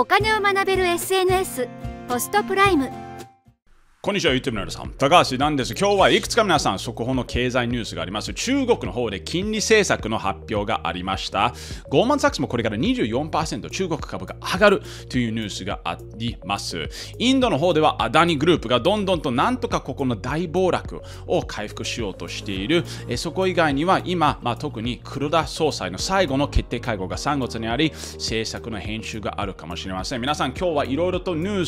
お金を学べる SNS ホストプライムこんにちは、YouTube の皆さん。高橋なんです。今日はいくつか皆さん、速報の経済ニュースがあります。中国の方で金利政策の発表がありました。ゴーマン・サックスもこれから24%中国株が上がるというニュースがあります。インドの方ではアダニグループがどんどんとなんとかここの大暴落を回復しようとしている。えそこ以外には今、まあ、特に黒田総裁の最後の決定会合が3月にあり、政策の編集があるかもしれません。皆さん、今日はいろいろとニュー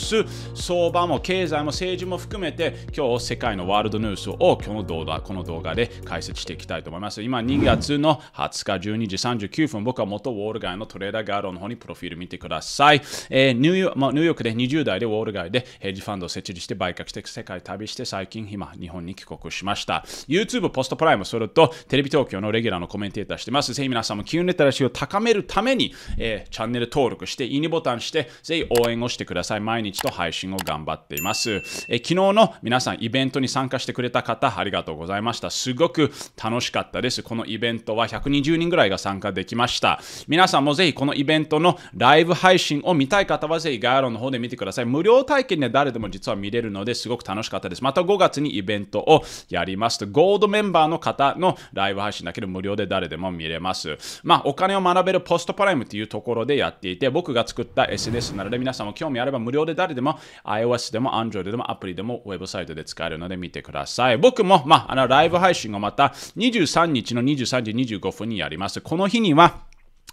ス、相場も経済も政治も含めて今日世界のワールドニュースを今日の動画この動画で解説していきたいと思います。今2月の20日12時39分僕は元ウォール街のトレーダーガードの方にプロフィール見てください。えー、ニューヨーク、まあ、ニューヨークで20代でウォール街でヘッジファンドを設立して売却して世界旅して最近今日本に帰国しました。YouTube ポストプライムそれとテレビ東京のレギュラーのコメンテーターしてます。ぜひ皆さんも金融レタラシーを高めるために、えー、チャンネル登録していいねボタンしてぜひ応援をしてください。毎日と配信を頑張っています。えー、昨昨日の皆さんイベントに参加してくれた方、ありがとうございました。すごく楽しかったです。このイベントは120人ぐらいが参加できました。皆さんもぜひこのイベントのライブ配信を見たい方はぜひ概要欄の方で見てください。無料体験で誰でも実は見れるのですごく楽しかったです。また5月にイベントをやりますと、ゴールドメンバーの方のライブ配信だけで無料で誰でも見れます。まあ、お金を学べるポストプライムというところでやっていて、僕が作った SNS なので皆さんも興味あれば無料で誰でも iOS でも Android でもアプリでももウェブサイトで使えるので見てください。僕も、まあ、あのライブ配信をまた23日の23時25分にやります。この日には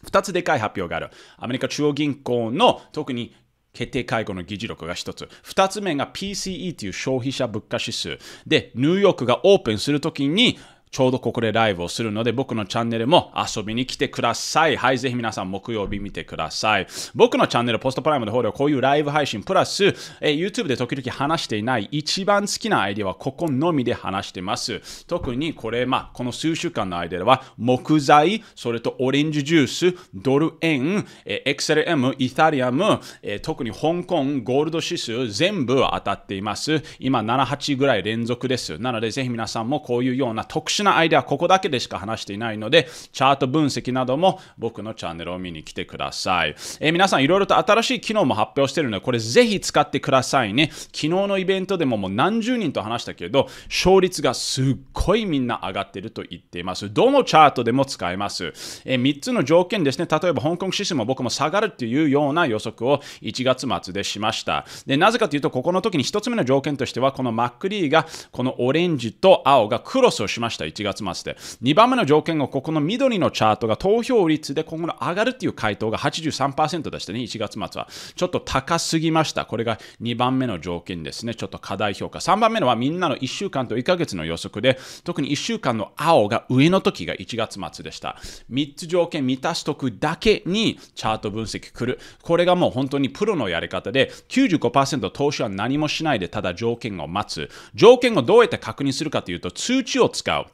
2つでかい発表がある。アメリカ中央銀行の特に決定会合の議事録が1つ。2つ目が PCE という消費者物価指数。で、ニューヨークがオープンするときに、ちょうどここでライブをするので、僕のチャンネルも遊びに来てください。はい、ぜひ皆さん木曜日見てください。僕のチャンネル、ポストプライムの方ではこういうライブ配信、プラス、え YouTube で時々話していない一番好きなアイディアはここのみで話してます。特にこれ、まあ、この数週間の間では、木材、それとオレンジジュース、ドル円、え XLM、イタリアム、え特に香港、ゴールド指数、全部当たっています。今、7、8ぐらい連続です。なので、ぜひ皆さんもこういうような特殊殊なアイデアはここだけでしか話していないので、チャート分析なども僕のチャンネルを見に来てください。えー、皆さんいろいろと新しい機能も発表してるので、これぜひ使ってくださいね。昨日のイベントでももう何十人と話したけど、勝率がすっごいみんな上がってると言っています。どのチャートでも使えます。えー、3つの条件ですね。例えば香港指数も僕も下がるっていうような予測を1月末でしました。で、なぜかというと、ここの時に1つ目の条件としては、このマックリーがこのオレンジと青がクロスをしました。1月末で。2番目の条件がここの緑のチャートが投票率で今後の上がるっていう回答が83%でしたね、1月末は。ちょっと高すぎました。これが2番目の条件ですね。ちょっと過大評価。3番目のはみんなの1週間と1ヶ月の予測で、特に1週間の青が上の時が1月末でした。3つ条件満たしとくだけにチャート分析来る。これがもう本当にプロのやり方で95%投資は何もしないでただ条件を待つ。条件をどうやって確認するかというと通知を使う。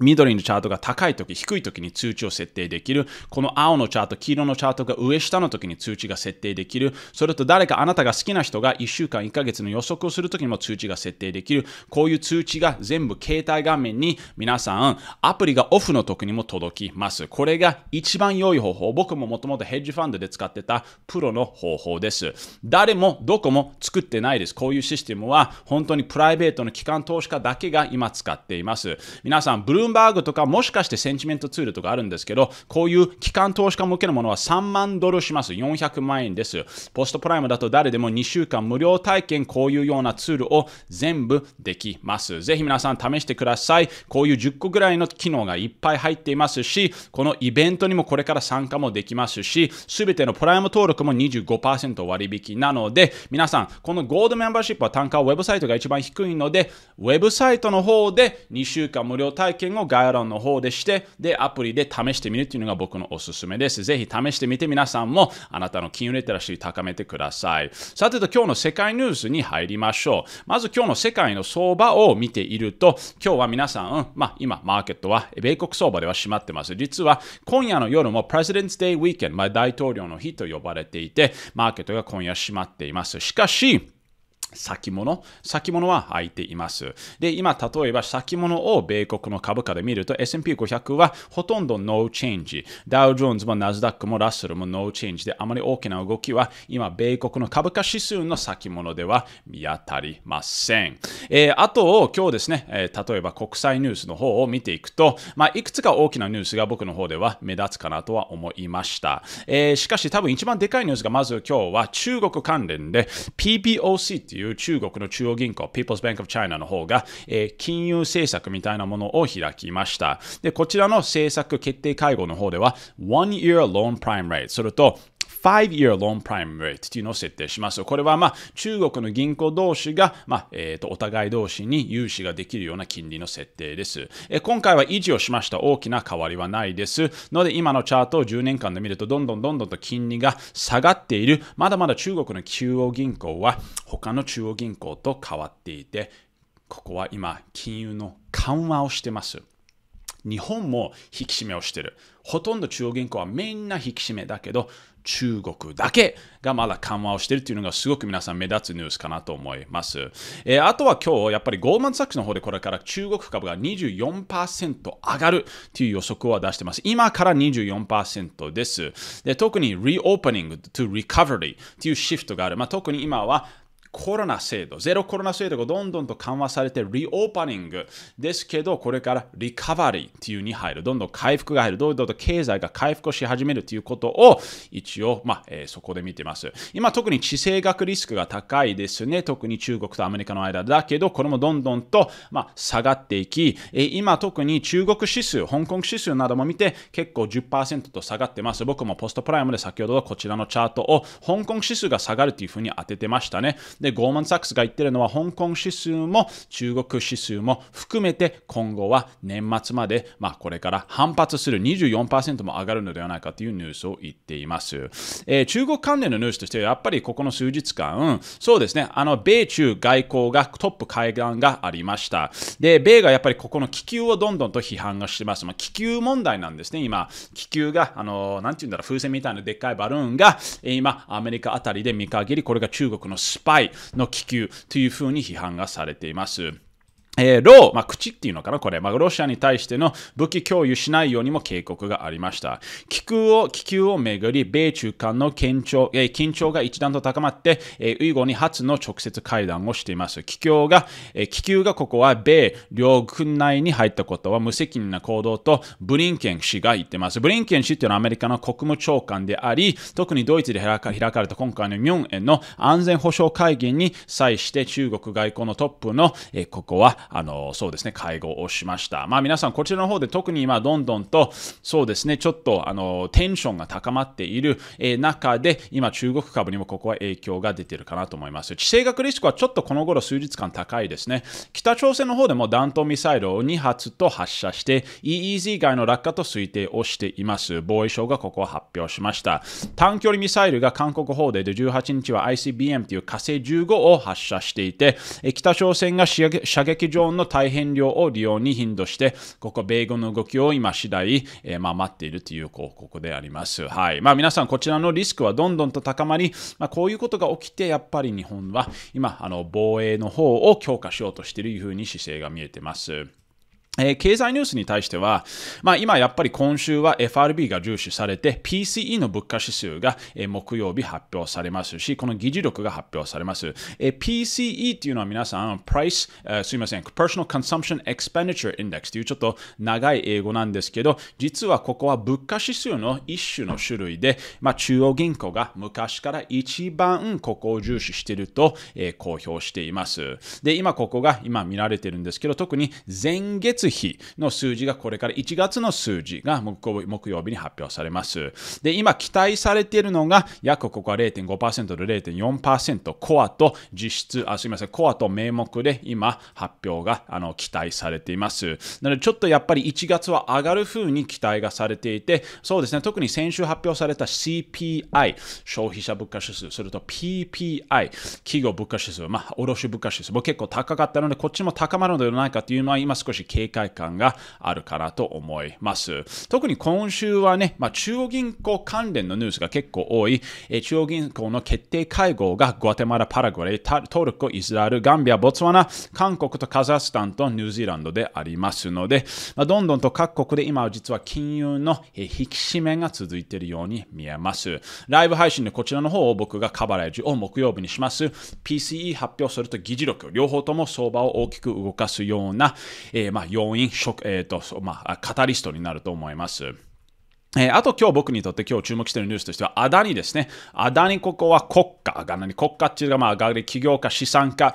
緑のチャートが高い時、低い時に通知を設定できる。この青のチャート、黄色のチャートが上下の時に通知が設定できる。それと誰かあなたが好きな人が1週間、1ヶ月の予測をするときにも通知が設定できる。こういう通知が全部携帯画面に皆さん、アプリがオフの時にも届きます。これが一番良い方法。僕ももともとヘッジファンドで使ってたプロの方法です。誰もどこも作ってないです。こういうシステムは本当にプライベートの機関投資家だけが今使っています。皆さん、ブルールンバーグとか、もしかしてセンチメントツールとかあるんですけど、こういう機関投資家向けのものは3万ドルします。400万円です。ポストプライムだと誰でも2週間無料体験、こういうようなツールを全部できます。ぜひ皆さん試してください。こういう10個ぐらいの機能がいっぱい入っていますし、このイベントにもこれから参加もできますし、すべてのプライム登録も25%割引なので、皆さん、このゴールドメンバーシップは単価はウェブサイトが一番低いので、ウェブサイトの方で2週間無料体験ンを概要欄の方でして、で、アプリで試してみるっていうのが僕のおすすめです。ぜひ試してみて皆さんもあなたの金融レテラシー高めてください。さてと今日の世界ニュースに入りましょう。まず今日の世界の相場を見ていると、今日は皆さん、うん、まあ今マーケットは米国相場では閉まってます。実は今夜の夜も President's Day Weekend、まあ、大統領の日と呼ばれていて、マーケットが今夜閉まっています。しかし、先物、先物は空いています。で、今、例えば先物を米国の株価で見ると S&P500 はほとんどノーチェンジ。ダウ・ジョーンズもナスダックもラッセルもノーチェンジであまり大きな動きは今、米国の株価指数の先物では見当たりません。えー、あと、今日ですね、えー、例えば国際ニュースの方を見ていくと、まあ、いくつか大きなニュースが僕の方では目立つかなとは思いました。えー、しかし、多分一番でかいニュースがまず今日は中国関連で PBOC っていういう中国の中央銀行、People's Bank of China の方が、えー、金融政策みたいなものを開きました。で、こちらの政策決定会合の方では、1 year loan prime rate、それと 5-year loan prime rate っていうのを設定します。これはまあ中国の銀行同士が、まあえー、とお互い同士に融資ができるような金利の設定です。え今回は維持をしました。大きな変わりはないです。ので今のチャートを10年間で見るとどんどんどんどんと金利が下がっている。まだまだ中国の中央銀行は他の中央銀行と変わっていて、ここは今金融の緩和をしてます。日本も引き締めをしてる。ほとんど中央銀行はみんな引き締めだけど、中国だけがまだ緩和をしているというのがすごく皆さん目立つニュースかなと思います。えー、あとは今日、やっぱりゴールマン・サックスの方でこれから中国株が24%上がるという予測は出してます。今から24%です。で特に r e ープニング・ n g to r e c というシフトがある。まあ、特に今はコロナ制度、ゼロコロナ制度がどんどんと緩和されて、リオープニングですけど、これからリカバリーっていうに入る、どんどん回復が入る、どんどんと経済が回復し始めるということを、一応、まあえー、そこで見てます。今、特に地政学リスクが高いですね、特に中国とアメリカの間だけど、これもどんどんと、まあ、下がっていき、えー、今、特に中国指数、香港指数なども見て、結構10%と下がってます。僕もポストプライムで先ほどこちらのチャートを、香港指数が下がるというふうに当ててましたね。で、ゴーマン・サックスが言ってるのは、香港指数も中国指数も含めて、今後は年末まで、まあ、これから反発する24%も上がるのではないかというニュースを言っています。えー、中国関連のニュースとして、やっぱりここの数日間、そうですね、あの、米中外交がトップ会談がありました。で、米がやっぱりここの気球をどんどんと批判がしてます。まあ、気球問題なんですね、今。気球が、あの、なんて言うんだろう、風船みたいなでっかいバルーンが、今、アメリカあたりで見限り、これが中国のスパイ、の気球というふうに批判がされています。えー、ロー、まあ、口っていうのかな、これ。まあ、ロシアに対しての武器共有しないようにも警告がありました。気球を、気球をめぐり、米中間の緊張,、えー、緊張が一段と高まって、えー、ウイゴに初の直接会談をしています。気球が、えー、気球がここは米両軍内に入ったことは無責任な行動と、ブリンケン氏が言ってます。ブリンケン氏っていうのはアメリカの国務長官であり、特にドイツで開かれた今回のミョンへの安全保障会議に際して中国外交のトップの、えー、ここはあの、そうですね、会合をしました。まあ皆さん、こちらの方で特に今、どんどんと、そうですね、ちょっと、あの、テンションが高まっている、え中で、今、中国株にもここは影響が出てるかなと思います。地政学リスクはちょっとこの頃数日間高いですね。北朝鮮の方でも弾頭ミサイルを2発と発射して、EEZ 外の落下と推定をしています。防衛省がここを発表しました。短距離ミサイルが韓国方でで18日は ICBM という火星15を発射していて、北朝鮮が射撃上の大変量を利用に頻度して、ここ米軍の動きを今次第、えー、まあ、待っているという広告であります。はい。まあ皆さん、こちらのリスクはどんどんと高まり、まあ、こういうことが起きて、やっぱり日本は今、あの防衛の方を強化しようとしているいうふうに姿勢が見えてます。えー、経済ニュースに対しては、まあ、今やっぱり今週は FRB が重視されて PCE の物価指数が、え木曜日発表されますしこの議事録が発表されます、えー、PCE っていうのは皆さん Price、えー、すいません Personal Consumption Expenditure Index というちょっと長い英語なんですけど実はここは物価指数の一種の種類で、まあ、中央銀行が昔から一番ここを重視していると、えー、公表していますで今ここが今見られてるんですけど特に前月比の数字がこれから1月の数字が木曜日に発表されます。で、今期待されているのが、約ここは0.5%と0.4%、コアと実質、あ、すみません、コアと名目で今発表があの期待されています。なので、ちょっとやっぱり1月は上がる風に期待がされていて、そうですね、特に先週発表された CPI、消費者物価指数、それと PPI、企業物価指数、まあ、卸物価指数も結構高かったので、こっちも高まるのではないかというのは、今少し警界観があるかなと思います。特に今週はね、まあ、中央銀行関連のニュースが結構多い、え中央銀行の決定会合がグアテマラ、パラグアイ、トルコ、イスラエル、ガンビア、ボツワナ、韓国とカザフスタンとニュージーランドでありますので、まあ、どんどんと各国で今は実は金融の引き締めが続いているように見えます。ライブ配信でこちらの方を僕がカバレージを木曜日にします。PCE 発表すると議事録、両方とも相場を大きく動かすような、えー、まあ、動員、えーとまあ、カタリストになると思います。えー、あと今日僕にとって今日注目しているニュースとしてはアダニですね。アダニここは国家が何国家っていうのがまあが企業家、資産家、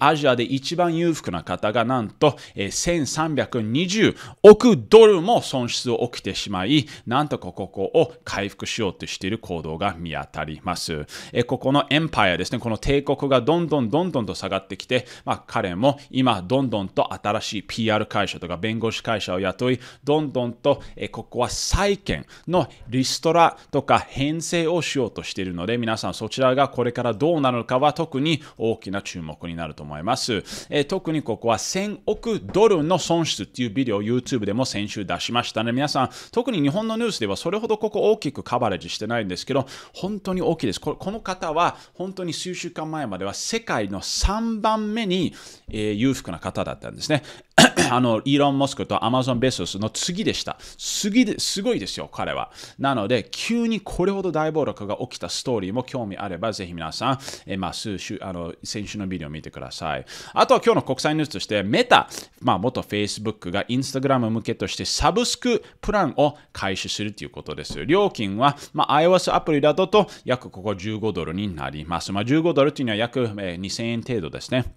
アジアで一番裕福な方がなんと、え1320億ドルも損失を起きてしまい、なんとここを回復しようとしている行動が見当たります。えここのエンパイアですね、この帝国がどんどんどんどんと下がってきて、まあ、彼も今どんどんと新しい PR 会社とか弁護士会社を雇い、どんどんと、えここは債権店のリストラとか編成をしようとしているので、皆さんそちらがこれからどうなるかは特に大きな注目になると思います。えー、特にここは1000億ドルの損失っていうビデオを YouTube でも先週出しましたね。皆さん、特に日本のニュースではそれほどここ大きくカバレージしてないんですけど、本当に大きいです。この方は本当に数週間前までは世界の3番目に、えー、裕福な方だったんですね。あの、イーロン・モスクとアマゾン・ベソスの次でした。次ですごいですよ。彼は。なので、急にこれほど大暴落が起きたストーリーも興味あれば、ぜひ皆さん、えまあ、数週あの先週のビデオを見てください。あとは今日の国際ニュースとして、メタ、まあ、元 Facebook が Instagram 向けとしてサブスクプランを開始するということです。料金は、まあ、iOS アプリだとと約ここ15ドルになります。まあ、15ドルというのは約、え2000円程度ですね。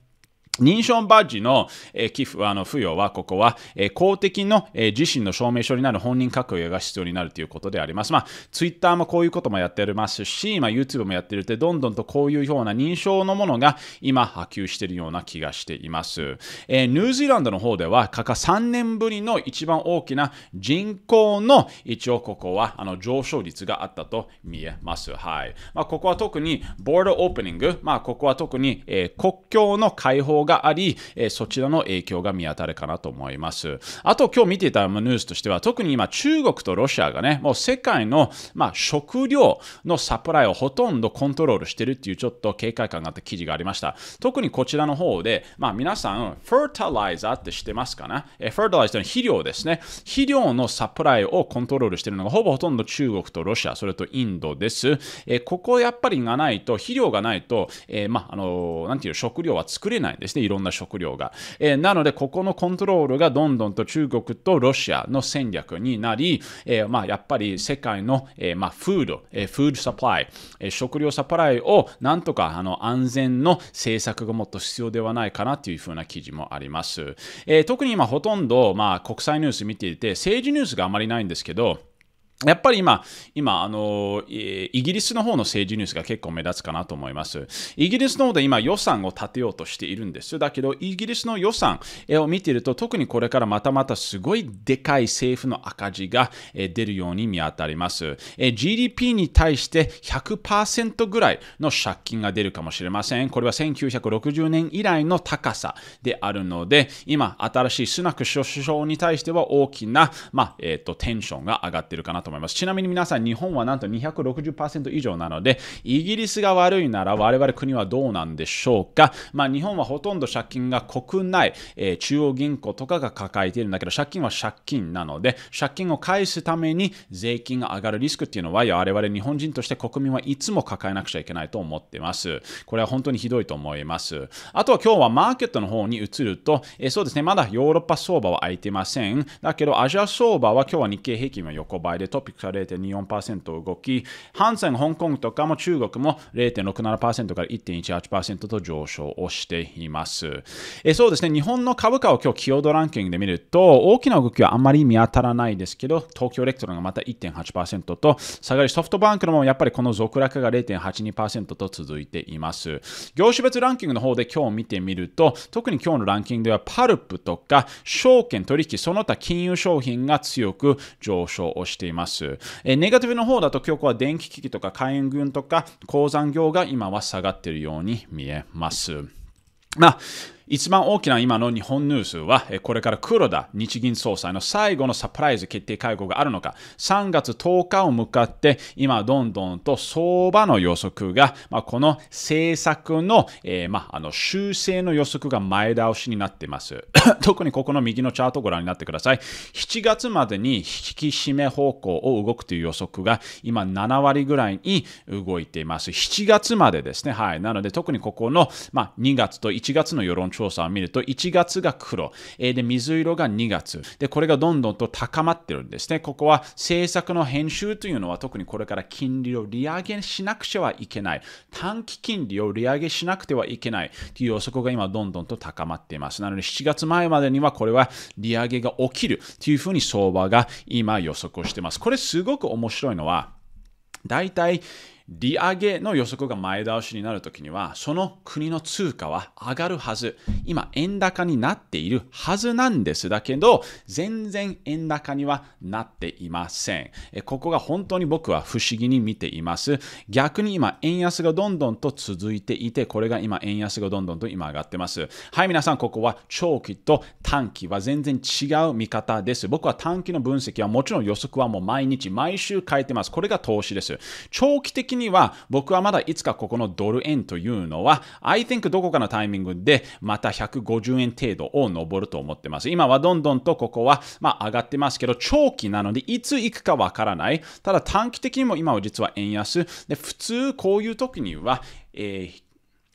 認証バッジの、寄付、あの、付与は、ここは、公的の、自身の証明書になる本人確認が必要になるということであります。まあ、ツイッターもこういうこともやっておりますし、まあ、YouTube もやってるって、どんどんとこういうような認証のものが今波及しているような気がしています。えニュージーランドの方では、過去3年ぶりの一番大きな人口の、一応ここは、あの、上昇率があったと見えます。はい。まあ、ここは特に、ボードオープニング、まあ、ここは特に、国境の開放ががあり、えそちらの影響が見当たるかなと思います。あと今日見ていたニュースとしては、特に今中国とロシアがね、もう世界の、まあ、食料のサプライをほとんどコントロールしてるっていうちょっと警戒感があった記事がありました。特にこちらの方で、まあ、皆さん、フェータライザーって知ってますかな、えフェータライザーの肥料ですね。肥料のサプライをコントロールしてるのがほぼほとんど中国とロシア、それとインドです。えここやっぱりがないと、肥料がないと、えー、まあ、あのー、なんていう食料は作れないんです。ですね、いろんな食料が。えー、なので、ここのコントロールがどんどんと中国とロシアの戦略になり、えー、まあ、やっぱり世界の、えー、まあ、フード、えー、フードサプライ、えー、食料サプライをなんとかあの安全の政策がもっと必要ではないかなというふうな記事もあります。えー、特に今ほとんど、まあ、国際ニュース見ていて、政治ニュースがあまりないんですけど、やっぱり今、今、あの、イギリスの方の政治ニュースが結構目立つかなと思います。イギリスの方で今予算を立てようとしているんですよ。だけど、イギリスの予算を見ていると、特にこれからまたまたすごいでかい政府の赤字が出るように見当たります。GDP に対して100%ぐらいの借金が出るかもしれません。これは1960年以来の高さであるので、今、新しいスナク首相に対しては大きな、まあ、えっ、ー、と、テンションが上がっているかなと思います。ちなみに皆さん、日本はなんと260%以上なので、イギリスが悪いなら我々国はどうなんでしょうか。まあ、日本はほとんど借金が国内、えー、中央銀行とかが抱えているんだけど、借金は借金なので、借金を返すために税金が上がるリスクっていうのは、我々日本人として国民はいつも抱えなくちゃいけないと思ってます。これは本当にひどいと思います。あとは今日はマーケットの方に移ると、えー、そうですね、まだヨーロッパ相場は空いてません。だけど、アジア相場は今日は日経平均は横ばいで、トピックスは0.24%動き、ハンセン、香港とかも中国も0.67%から1.18%と上昇をしています。えそうですね、日本の株価を今日、キードランキングで見ると、大きな動きはあんまり見当たらないですけど、東京エレクトロンがまた1.8%と下がり、ソフトバンクのもやっぱりこの続落が0.82%と続いています。業種別ランキングの方で今日見てみると、特に今日のランキングではパルプとか証券取引その他金融商品が強く上昇をしています。。えネガティブの方だと今日は電気機器とか海運とか鉱山業が今は下がっているように見えます。まあ一番大きな今の日本ニュースは、これから黒田日銀総裁の最後のサプライズ決定会合があるのか、3月10日を向かって、今どんどんと相場の予測が、まあ、この政策の,、えー、まあ、あの修正の予測が前倒しになっています。特にここの右のチャートをご覧になってください。7月までに引き締め方向を動くという予測が今7割ぐらいに動いています。7月までですね。はい。なので特にここの、まあ、2月と1月の世論調調査を見ると、1月が黒、えで、水色が2月。で、これがどんどんと高まってるんですね。ここは政策の編集というのは特にこれから金利を利上げしなくちゃはいけない。短期金利を利上げしなくてはいけないという予測が今どんどんと高まっています。なので7月前までにはこれは利上げが起きるというふうに相場が今予測をしています。これすごく面白いのは、たい利上げの予測が前倒しになるときには、その国の通貨は上がるはず。今、円高になっているはずなんですだけど、全然円高にはなっていません。ここが本当に僕は不思議に見ています。逆に今、円安がどんどんと続いていて、これが今、円安がどんどんと今上がってます。はい、皆さん、ここは長期と短期は全然違う見方です。僕は短期の分析はもちろん予測はもう毎日、毎週変えてます。これが投資です。長期的には僕はまだいつかここのドル円というのは I think どこかのタイミングでまた150円程度を上ると思ってます。今はどんどんとここはま上がってますけど長期なのでいつ行くかわからない。ただ短期的にも今は実は円安。で普通こういう時には、えー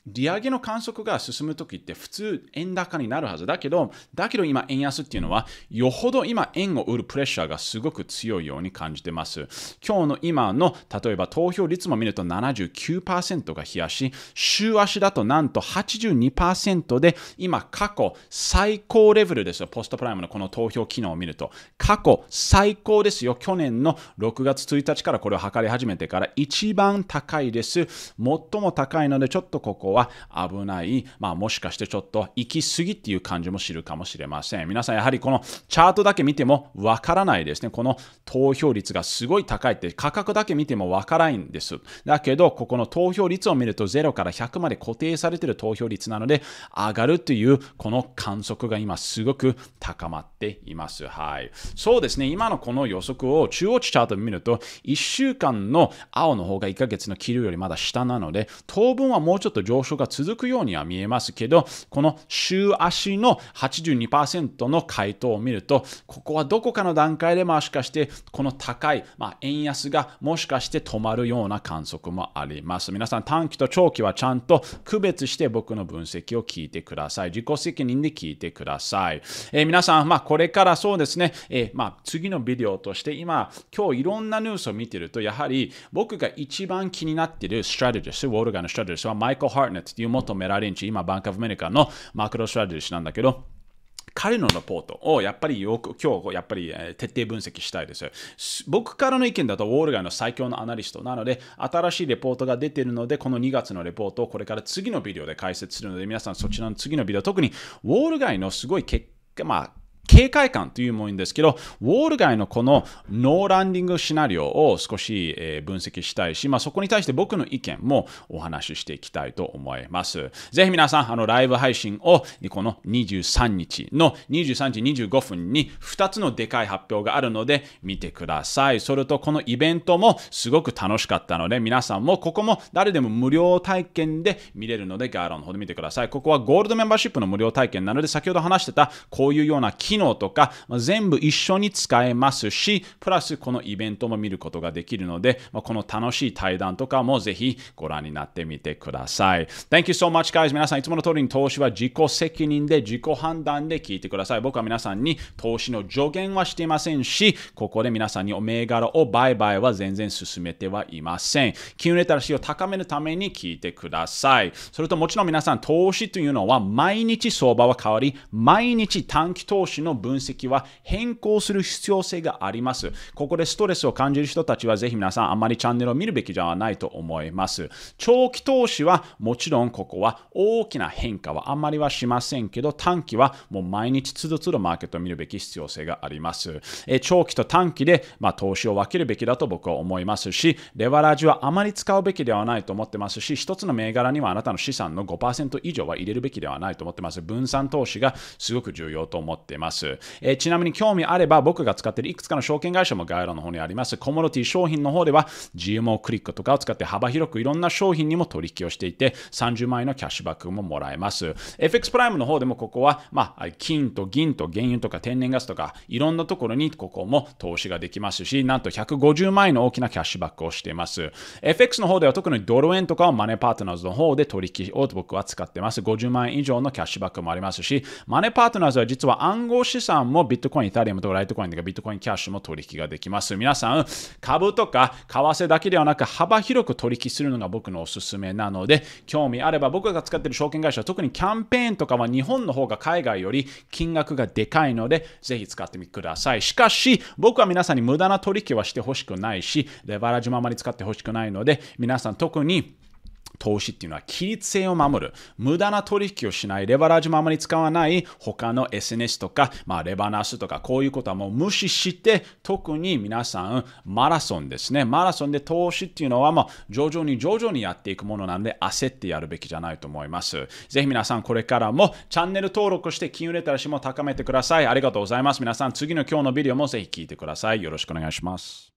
利上げの観測が進むときって普通円高になるはずだけど、だけど今円安っていうのは、よほど今円を売るプレッシャーがすごく強いように感じてます。今日の今の、例えば投票率も見ると79%が冷やし、週足だとなんと82%で、今過去最高レベルですよ。ポストプライムのこの投票機能を見ると。過去最高ですよ。去年の6月1日からこれを測り始めてから一番高いです。最も高いので、ちょっとここはは危ない、まあ、もしかしてちょっと行き過ぎっていう感じも知るかもしれません。皆さん、やはりこのチャートだけ見てもわからないですね。この投票率がすごい高いって、価格だけ見てもわからないんです。だけど、ここの投票率を見ると0から100まで固定されてる投票率なので、上がるというこの観測が今すごく高まっています。はい。そうですね、今のこの予測を中央値チャートで見ると、1週間の青の方が1ヶ月の切るよりまだ下なので、当分はもうちょっと上昇昇が続くようには見えますけど、この週足の82%の回答を見ると、ここはどこかの段階でもしかして、この高い、まあ、円安がもしかして止まるような観測もあります。皆さん、短期と長期はちゃんと区別して僕の分析を聞いてください。自己責任で聞いてください。えー、皆さん、まあ、これからそうですね、えー、まあ、次のビデオとして今、今日いろんなニュースを見てると、やはり僕が一番気になっているストラテジスト、ウォルガーのストラテジスはマイクル・ハート c a b i っていうとメラリンチ、今バンクーブメリカのマクロストラテジーなんだけど、彼のレポートをやっぱりよく今日やっぱり徹底分析したいですよ。僕からの意見だとウォール街の最強のアナリストなので新しいレポートが出ているのでこの2月のレポートをこれから次のビデオで解説するので皆さんそちらの次のビデオ特にウォール街のすごい結果まあ警戒感というもんですけど、ウォール街のこのノーランディングシナリオを少し、え分析したいし、まあ、そこに対して僕の意見もお話ししていきたいと思います。ぜひ皆さん、あのライブ配信をこの23日の23時25分に2つのでかい発表があるので見てください。それとこのイベントもすごく楽しかったので、皆さんもここも誰でも無料体験で見れるので、ガーラの方で見てください。ここはゴールドメンバーシップの無料体験なので、先ほど話してたこういうような機機能とか、まあ、全部一緒に使えますし、プラスこのイベントも見ることができるので、まあ、この楽しい対談とかもぜひご覧になってみてください。Thank you so much, guys. 皆さん、いつもの通りに投資は自己責任で自己判断で聞いてください。僕は皆さんに投資の助言はしていませんし、ここで皆さんにお銘柄を売買は全然進めてはいません。金融レタラシーを高めるために聞いてください。それともちろん皆さん、投資というのは毎日相場は変わり、毎日短期投資のの分析は変更する必要性があります。ここでストレスを感じる人たちはぜひ皆さんあんまりチャンネルを見るべきじゃないと思います。長期投資はもちろんここは大きな変化はあんまりはしませんけど短期はもう毎日つどつどマーケットを見るべき必要性があります。え長期と短期で、まあ、投資を分けるべきだと僕は思いますし、レバラージはあまり使うべきではないと思ってますし、1つの銘柄にはあなたの資産の5%以上は入れるべきではないと思ってます。分散投資がすごく重要と思っています。。えー、ちなみに興味あれば僕が使っているいくつかの証券会社も概要欄の方にあります。コモロティ商品の方では GMO クリックとかを使って幅広くいろんな商品にも取引をしていて30万円のキャッシュバックももらえます。FX プライムの方でもここは、まあ、金と銀と原油とか天然ガスとかいろんなところにここも投資ができますし、なんと150万円の大きなキャッシュバックをしています。FX の方では特にドル円とかをマネーパートナーズの方で取引を僕は使ってます。50万円以上のキャッシュバックもありますし、マネーパートナーズは実は暗号資産もビットコイン、イタリアムとライトコインかビットコインキャッシュも取引ができます。皆さん、株とか為替だけではなく幅広く取引するのが僕のおすすめなので、興味あれば僕が使っている証券会社は特にキャンペーンとかは日本の方が海外より金額がでかいので、ぜひ使ってみてください。しかし、僕は皆さんに無駄な取引はしてほしくないし、レバラジもあまり使ってほしくないので、皆さん特に投資っていうのは規律性を守る。無駄な取引をしない。レバラージもあまり使わない。他の SNS とか、まあ、レバナスとか、こういうことはもう無視して、特に皆さん、マラソンですね。マラソンで投資っていうのは、もう徐々に徐々にやっていくものなんで、焦ってやるべきじゃないと思います。ぜひ皆さん、これからもチャンネル登録して、金融レタラシも高めてください。ありがとうございます。皆さん、次の今日のビデオもぜひ聞いてください。よろしくお願いします。